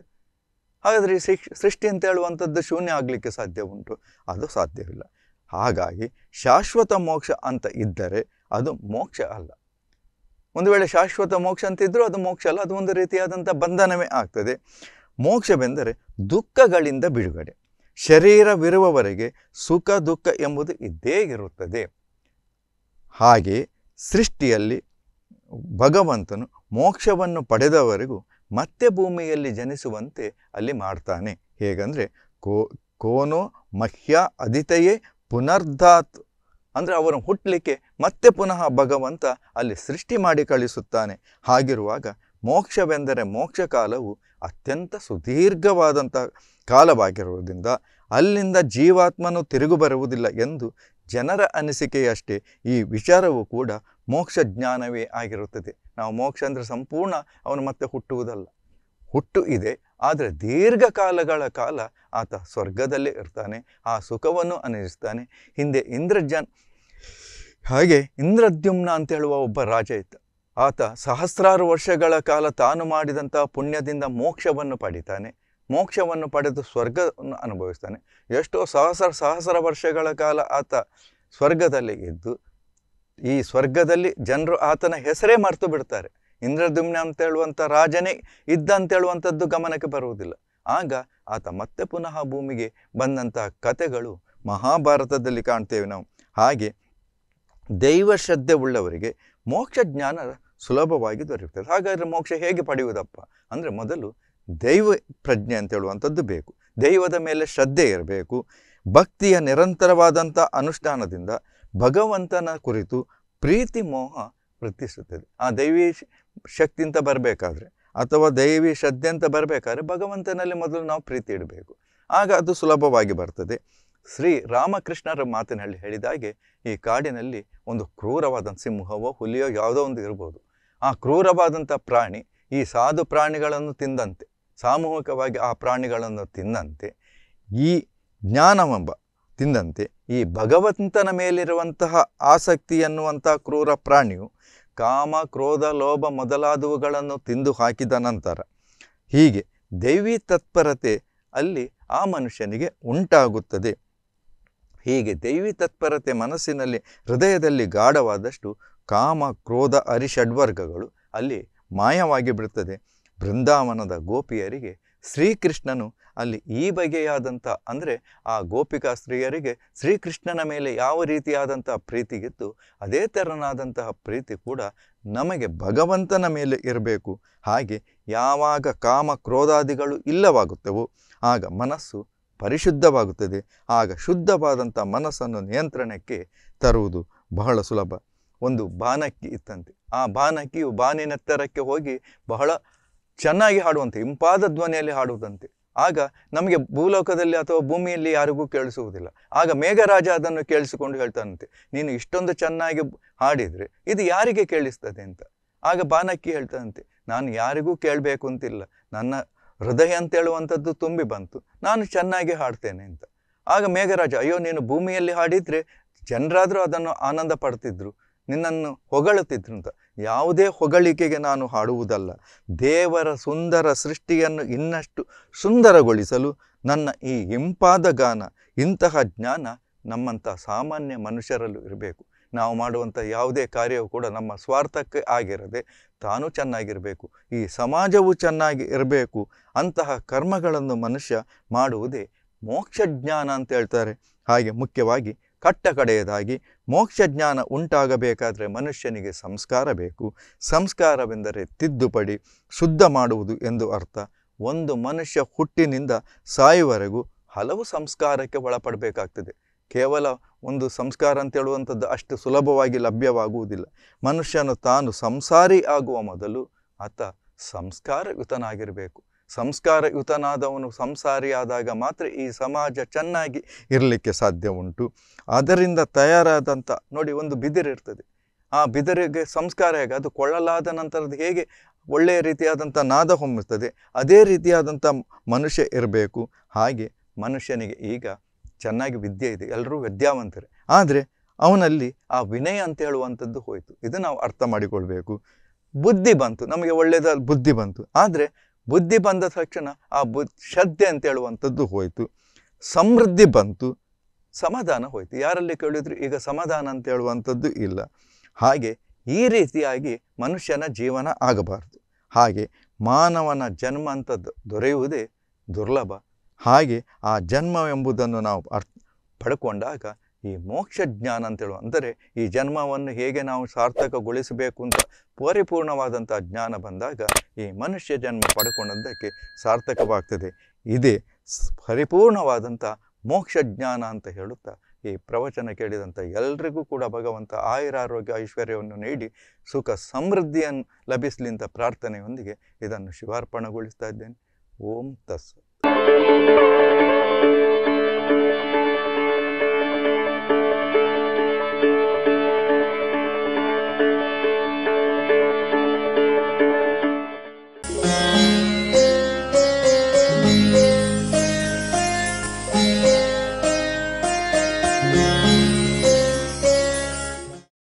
ಹಾಗಾದರೆ ಸೃಷ್ಟಿ ಅಂತ ಹೇಳುವಂಥದ್ದು ಶೂನ್ಯ ಆಗಲಿಕ್ಕೆ ಸಾಧ್ಯ ಉಂಟು ಅದು ಸಾಧ್ಯವಿಲ್ಲ ಹಾಗಾಗಿ ಶಾಶ್ವತ ಮೋಕ್ಷ ಅಂತ ಇದ್ದರೆ ಅದು ಮೋಕ್ಷ ಅಲ್ಲ ಒಂದು ವೇಳೆ ಶಾಶ್ವತ ಮೋಕ್ಷ ಅಂತ ಇದ್ದರೂ ಅದು ಮೋಕ್ಷ ಅಲ್ಲ ಅದು ಒಂದು ರೀತಿಯಾದಂಥ ಬಂಧನವೇ ಆಗ್ತದೆ ಮೋಕ್ಷವೆಂದರೆ ದುಃಖಗಳಿಂದ ಬಿಡುಗಡೆ ಶರೀರವಿರುವವರೆಗೆ ಸುಖ ದುಃಖ ಎಂಬುದು ಇದ್ದೇ ಇರುತ್ತದೆ ಹಾಗೆ ಸೃಷ್ಟಿಯಲ್ಲಿ ಭಗವಂತನು ಮೋಕ್ಷವನ್ನು ಪಡೆದವರೆಗೂ ಮತ್ತೆ ಭೂಮಿಯಲ್ಲಿ ಜನಿಸುವಂತೆ ಅಲ್ಲಿ ಮಾಡ್ತಾನೆ ಹೇಗಂದರೆ ಕೋ ಕೋನೋ ಮಹ್ಯ ಅದಿತೆಯೇ ಪುನರ್ಧಾತ್ ಅಂದರೆ ಅವರು ಹುಟ್ಟಲಿಕ್ಕೆ ಮತ್ತೆ ಪುನಃ ಭಗವಂತ ಅಲ್ಲಿ ಸೃಷ್ಟಿ ಮಾಡಿ ಕಳಿಸುತ್ತಾನೆ ಹಾಗಿರುವಾಗ ಮೋಕ್ಷವೆಂದರೆ ಮೋಕ್ಷ ಕಾಲವು ಅತ್ಯಂತ ಸುದೀರ್ಘವಾದಂಥ ಕಾಲವಾಗಿರುವುದರಿಂದ ಅಲ್ಲಿಂದ ಜೀವಾತ್ಮನು ತಿರುಗು ಬರುವುದಿಲ್ಲ ಎಂದು ಜನರ ಅನಿಸಿಕೆಯಷ್ಟೇ ಈ ವಿಚಾರವೂ ಕೂಡ ಮೋಕ್ಷ ಜ್ಞಾನವೇ ಆಗಿರುತ್ತದೆ ನಾವು ಮೋಕ್ಷ ಅಂದರೆ ಸಂಪೂರ್ಣ ಅವನು ಮತ್ತೆ ಹುಟ್ಟುವುದಲ್ಲ ಹುಟ್ಟು ಇದೆ ಆದರೆ ದೀರ್ಘಕಾಲಗಳ ಕಾಲ ಆತ ಸ್ವರ್ಗದಲ್ಲೇ ಇರ್ತಾನೆ ಆ ಸುಖವನ್ನು ಅನಿಸ್ತಾನೆ ಹಿಂದೆ ಇಂದ್ರಜನ್ ಹಾಗೆ ಇಂದ್ರದ್ಯುಮ್ನ ಅಂತ ಹೇಳುವ ಒಬ್ಬ ರಾಜ ಇತ್ತ ಆತ ಸಹಸ್ರಾರು ವರ್ಷಗಳ ಕಾಲ ತಾನು ಮಾಡಿದಂಥ ಪುಣ್ಯದಿಂದ ಮೋಕ್ಷವನ್ನು ಪಡಿತಾನೆ ಮೋಕ್ಷವನ್ನು ಪಡೆದು ಸ್ವರ್ಗವನ್ನು ಅನುಭವಿಸ್ತಾನೆ ಎಷ್ಟೋ ಸಹಸ್ರ ಸಹಸ್ರ ವರ್ಷಗಳ ಕಾಲ ಆತ ಸ್ವರ್ಗದಲ್ಲಿ ಇದ್ದು ಈ ಸ್ವರ್ಗದಲ್ಲಿ ಜನರು ಆತನ ಹೆಸರೇ ಮರೆತು ಬಿಡ್ತಾರೆ ಇಂದ್ರದುಮ್ನ ಅಂತ ಹೇಳುವಂಥ ರಾಜನೇ ಇದ್ದ ಅಂತ ಗಮನಕ್ಕೆ ಬರುವುದಿಲ್ಲ ಆಗ ಆತ ಮತ್ತೆ ಪುನಃ ಭೂಮಿಗೆ ಬಂದಂತಹ ಕಥೆಗಳು ಮಹಾಭಾರತದಲ್ಲಿ ಕಾಣ್ತೇವೆ ನಾವು ಹಾಗೆ ದೈವ ಶ್ರದ್ಧೆ ಉಳ್ಳವರಿಗೆ ಮೋಕ್ಷ ಜ್ಞಾನ ಸುಲಭವಾಗಿ ದೊರೆಯುತ್ತದೆ ಹಾಗಾದರೆ ಮೋಕ್ಷ ಹೇಗೆ ಪಡೆಯುವುದಪ್ಪ ಅಂದರೆ ಮೊದಲು ದೈವ ಪ್ರಜ್ಞೆ ಅಂತ ಹೇಳುವಂಥದ್ದು ಬೇಕು ದೈವದ ಮೇಲೆ ಶ್ರದ್ಧೆ ಇರಬೇಕು ಭಕ್ತಿಯ ನಿರಂತರವಾದಂಥ ಅನುಷ್ಠಾನದಿಂದ ಭಗವಂತನ ಕುರಿತು ಪ್ರೀತಿ ಮೋಹ ವೃತ್ತಿಸುತ್ತದೆ ಆ ದೈವಿ ಶಕ್ತಿ ಅಂತ ಬರಬೇಕಾದ್ರೆ ಅಥವಾ ದೈವಿ ಶ್ರದ್ಧೆ ಅಂತ ಬರಬೇಕಾದ್ರೆ ಭಗವಂತನಲ್ಲಿ ಮೊದಲು ನಾವು ಪ್ರೀತಿ ಇಡಬೇಕು ಆಗ ಅದು ಸುಲಭವಾಗಿ ಬರ್ತದೆ ಶ್ರೀ ರಾಮಕೃಷ್ಣರ ಮಾತಿನಲ್ಲಿ ಹೇಳಿದಾಗೆ ಈ ಕಾಡಿನಲ್ಲಿ ಒಂದು ಕ್ರೂರವಾದ ಸಿಂಹವೋ ಹುಲಿಯೋ ಯಾವುದೋ ಒಂದು ಇರ್ಬೋದು ಆ ಕ್ರೂರವಾದಂಥ ಪ್ರಾಣಿ ಈ ಸಾಧು ಪ್ರಾಣಿಗಳನ್ನು ತಿಂದಂತೆ ಸಾಮೂಹಿಕವಾಗಿ ಆ ಪ್ರಾಣಿಗಳನ್ನು ತಿಂದಂತೆ ಈ ಜ್ಞಾನವೆಂಬ ತಿಂದಂತೆ ಈ ಭಗವಂತನ ಮೇಲಿರುವಂತಹ ಆಸಕ್ತಿ ಎನ್ನುವಂಥ ಕ್ರೂರ ಪ್ರಾಣಿಯು ಕಾಮ ಕ್ರೋಧ ಲೋಭ ಮೊದಲಾದವುಗಳನ್ನು ತಿಂದು ಹಾಕಿದ ನಂತರ ಹೀಗೆ ದೈವಿ ತತ್ಪರತೆ ಅಲ್ಲಿ ಆ ಮನುಷ್ಯನಿಗೆ ಉಂಟಾಗುತ್ತದೆ ಹೀಗೆ ದೈವಿ ತತ್ಪರತೆ ಮನಸ್ಸಿನಲ್ಲಿ ಹೃದಯದಲ್ಲಿ ಗಾಢವಾದಷ್ಟು ಕಾಮ ಕ್ರೋಧ ಅರಿಷಡ್ವರ್ಗಗಳು ಅಲ್ಲಿ ಮಾಯವಾಗಿ ಬಿಡುತ್ತದೆ ಬೃಂದಾವನದ ಗೋಪಿಯರಿಗೆ ಶ್ರೀಕೃಷ್ಣನು ಅಲ್ಲಿ ಈ ಬಗೆಯಾದಂಥ ಅಂದರೆ ಆ ಗೋಪಿಕಾ ಸ್ತ್ರೀಯರಿಗೆ ಶ್ರೀಕೃಷ್ಣನ ಮೇಲೆ ಯಾವ ರೀತಿಯಾದಂಥ ಪ್ರೀತಿಗಿತ್ತು ಅದೇ ಥರನಾದಂತಹ ಪ್ರೀತಿ ಕೂಡ ನಮಗೆ ಭಗವಂತನ ಮೇಲೆ ಇರಬೇಕು ಹಾಗೆ ಯಾವಾಗ ಕಾಮ ಕ್ರೋಧಾದಿಗಳು ಇಲ್ಲವಾಗುತ್ತವೋ ಆಗ ಮನಸ್ಸು ಪರಿಶುದ್ಧವಾಗುತ್ತದೆ ಆಗ ಶುದ್ಧವಾದಂಥ ಮನಸ್ಸನ್ನು ನಿಯಂತ್ರಣಕ್ಕೆ ತರುವುದು ಬಹಳ ಸುಲಭ ಒಂದು ಬಾನಕ್ಕಿ ಇತ್ತಂತೆ ಆ ಬಾನಕ್ಕಿಯು ಬಾನಿನೆತ್ತರಕ್ಕೆ ಹೋಗಿ ಬಹಳ ಚೆನ್ನಾಗಿ ಹಾಡುವಂತೆ ಇಂಪಾದ ಧ್ವನಿಯಲ್ಲಿ ಹಾಡುವುದಂತೆ ಆಗ ನಮಗೆ ಭೂಲೋಕದಲ್ಲಿ ಅಥವಾ ಭೂಮಿಯಲ್ಲಿ ಯಾರಿಗೂ ಕೇಳಿಸುವುದಿಲ್ಲ ಆಗ ಮೇಘರಾಜ ಅದನ್ನು ಕೇಳಿಸಿಕೊಂಡು ಹೇಳ್ತಾನಂತೆ ನೀನು ಇಷ್ಟೊಂದು ಚೆನ್ನಾಗಿ ಹಾಡಿದರೆ ಇದು ಯಾರಿಗೆ ಕೇಳಿಸ್ತದೆ ಅಂತ ಆಗ ಬಾನಕ್ಕಿ ಹೇಳ್ತಾನಂತೆ ನಾನು ಯಾರಿಗೂ ಕೇಳಬೇಕು ಅಂತಿಲ್ಲ ನನ್ನ ಹೃದಯ ಅಂತೇಳುವಂಥದ್ದು ತುಂಬಿ ಬಂತು ನಾನು ಚೆನ್ನಾಗಿ ಹಾಡ್ತೇನೆ ಅಂತ ಆಗ ಮೇಘರಾಜ ಅಯ್ಯೋ ನೀನು ಭೂಮಿಯಲ್ಲಿ ಹಾಡಿದರೆ ಜನರಾದರೂ ಅದನ್ನು ಆನಂದ ಪಡ್ತಿದ್ರು ನಿನ್ನನ್ನು ಹೊಗಳುತ್ತಿದ್ರು ಅಂತ ಯಾವುದೇ ಹೊಗಳಿಕೆಗೆ ನಾನು ಹಾಡುವುದಲ್ಲ ದೇವರ ಸುಂದರ ಸೃಷ್ಟಿಯನ್ನು ಇನ್ನಷ್ಟು ಸುಂದರಗೊಳಿಸಲು ನನ್ನ ಈ ಇಂಪಾದ ಗಾನ ಇಂತಹ ಜ್ಞಾನ ನಮ್ಮಂಥ ಸಾಮಾನ್ಯ ಮನುಷ್ಯರಲ್ಲೂ ಇರಬೇಕು ನಾವು ಮಾಡುವಂಥ ಯಾವುದೇ ಕಾರ್ಯವು ಕೂಡ ನಮ್ಮ ಸ್ವಾರ್ಥಕ್ಕೆ ಆಗಿರದೆ ತಾನು ಚೆನ್ನಾಗಿರಬೇಕು ಈ ಸಮಾಜವು ಚೆನ್ನಾಗಿ ಇರಬೇಕು ಅಂತಹ ಕರ್ಮಗಳನ್ನು ಮನುಷ್ಯ ಮಾಡುವುದೇ ಮೋಕ್ಷ ಜ್ಞಾನ ಅಂತ ಹೇಳ್ತಾರೆ ಹಾಗೆ ಮುಖ್ಯವಾಗಿ ಕಟ್ಟ ಕಡೆಯದಾಗಿ ಮೋಕ್ಷಜ್ಞಾನ ಉಂಟಾಗಬೇಕಾದರೆ ಮನುಷ್ಯನಿಗೆ ಸಂಸ್ಕಾರ ಬೇಕು ಸಂಸ್ಕಾರವೆಂದರೆ ತಿದ್ದುಪಡಿ ಶುದ್ಧ ಮಾಡುವುದು ಎಂದು ಅರ್ಥ ಒಂದು ಮನುಷ್ಯ ಹುಟ್ಟಿನಿಂದ ಸಾಯುವರೆಗೂ ಹಲವು ಸಂಸ್ಕಾರಕ್ಕೆ ಒಳಪಡಬೇಕಾಗ್ತದೆ ಕೇವಲ ಒಂದು ಸಂಸ್ಕಾರ ಅಂತ ಹೇಳುವಂಥದ್ದು ಅಷ್ಟು ಸುಲಭವಾಗಿ ಲಭ್ಯವಾಗುವುದಿಲ್ಲ ಮನುಷ್ಯನು ತಾನು ಸಂಸಾರಿ ಆಗುವ ಮೊದಲು ಆತ ಸಂಸ್ಕಾರಯುತನಾಗಿರಬೇಕು ಸಂಸ್ಕಾರಯುತನಾದವನು ಸಂಸಾರಿಯಾದಾಗ ಮಾತ್ರ ಈ ಸಮಾಜ ಚೆನ್ನಾಗಿ ಇರಲಿಕ್ಕೆ ಸಾಧ್ಯ ಉಂಟು ಅದರಿಂದ ತಯಾರಾದಂಥ ನೋಡಿ ಒಂದು ಬಿದಿರಿರ್ತದೆ ಆ ಬಿದಿರಿಗೆ ಸಂಸ್ಕಾರ ಹೇಗೆ ಅದು ಕೊಳ್ಳಲಾದ ನಂತರದ ಹೇಗೆ ಒಳ್ಳೆಯ ರೀತಿಯಾದಂಥ ನಾದ ಹೊಮ್ಮುತ್ತದೆ ಅದೇ ರೀತಿಯಾದಂಥ ಮನುಷ್ಯ ಇರಬೇಕು ಹಾಗೆ ಮನುಷ್ಯನಿಗೆ ಈಗ ಚೆನ್ನಾಗಿ ವಿದ್ಯೆ ಇದೆ ಎಲ್ಲರೂ ವಿದ್ಯಾವಂತರೆ ಆದರೆ ಅವನಲ್ಲಿ ಆ ವಿನಯ ಅಂತ ಹೇಳುವಂಥದ್ದು ಹೋಯಿತು ಇದು ನಾವು ಅರ್ಥ ಮಾಡಿಕೊಳ್ಬೇಕು ಬುದ್ಧಿ ಬಂತು ನಮಗೆ ಒಳ್ಳೆಯದ ಬುದ್ಧಿ ಬಂತು ಆದರೆ ಬುದ್ಧಿ ಬಂದ ತಕ್ಷಣ ಆ ಬು ಶ್ರದ್ಧೆ ಅಂತ ಹೇಳುವಂಥದ್ದು ಹೋಯಿತು ಸಮೃದ್ಧಿ ಬಂತು ಸಮಾಧಾನ ಹೋಯಿತು ಯಾರಲ್ಲಿ ಕೇಳಿದ್ರು ಈಗ ಸಮಾಧಾನ ಅಂತ ಹೇಳುವಂಥದ್ದು ಇಲ್ಲ ಹಾಗೆ ಈ ರೀತಿಯಾಗಿ ಮನುಷ್ಯನ ಜೀವನ ಆಗಬಾರ್ದು ಹಾಗೆ ಮಾನವನ ಜನ್ಮ ಅಂತ ದೊರೆಯುವುದೇ ದುರ್ಲಭ ಹಾಗೆ ಆ ಜನ್ಮವೆಂಬುದನ್ನು ನಾವು ಅರ್ಥ ಪಡ್ಕೊಂಡಾಗ ಈ ಮೋಕ್ಷ ಜ್ಞಾನ ಅಂತೇಳು ಅಂದರೆ ಈ ಜನ್ಮವನ್ನು ಹೇಗೆ ನಾವು ಸಾರ್ಥಕಗೊಳಿಸಬೇಕು ಅಂತ ಪರಿಪೂರ್ಣವಾದಂಥ ಜ್ಞಾನ ಬಂದಾಗ ಈ ಮನುಷ್ಯ ಜನ್ಮ ಪಡ್ಕೊಂಡಂತಕ್ಕೆ ಸಾರ್ಥಕವಾಗ್ತದೆ ಇದೇ ಪರಿಪೂರ್ಣವಾದಂಥ ಮೋಕ್ಷ ಜ್ಞಾನ ಅಂತ ಹೇಳುತ್ತಾ ಈ ಪ್ರವಚನ ಕೇಳಿದಂಥ ಎಲ್ರಿಗೂ ಕೂಡ ಭಗವಂತ ಆಯುರಾರೋಗ್ಯ ಐಶ್ವರ್ಯವನ್ನು ನೀಡಿ ಸುಖ ಸಮೃದ್ಧಿಯನ್ನು ಲಭಿಸಲಿ ಅಂತ ಪ್ರಾರ್ಥನೆಯೊಂದಿಗೆ ಇದನ್ನು ಶಿವಾರ್ಪಣೆಗೊಳಿಸ್ತಾ ಇದ್ದೇನೆ ಓಂ ತಸ್